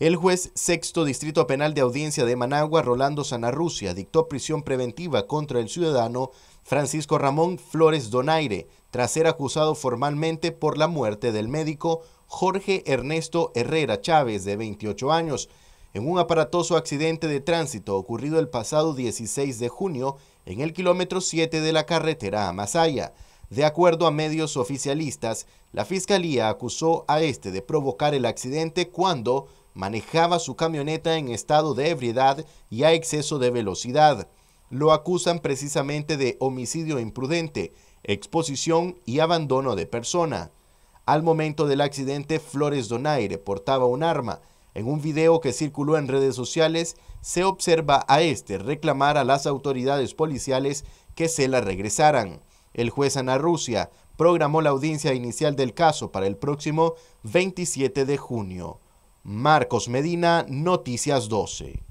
El juez sexto Distrito Penal de Audiencia de Managua, Rolando Sanarrucia, dictó prisión preventiva contra el ciudadano Francisco Ramón Flores Donaire, tras ser acusado formalmente por la muerte del médico Jorge Ernesto Herrera Chávez, de 28 años, en un aparatoso accidente de tránsito ocurrido el pasado 16 de junio en el kilómetro 7 de la carretera a Masaya. De acuerdo a medios oficialistas, la fiscalía acusó a este de provocar el accidente cuando manejaba su camioneta en estado de ebriedad y a exceso de velocidad. Lo acusan precisamente de homicidio imprudente, exposición y abandono de persona. Al momento del accidente, Flores Donaire portaba un arma. En un video que circuló en redes sociales, se observa a este reclamar a las autoridades policiales que se la regresaran. El juez Ana Rusia programó la audiencia inicial del caso para el próximo 27 de junio. Marcos Medina, Noticias 12.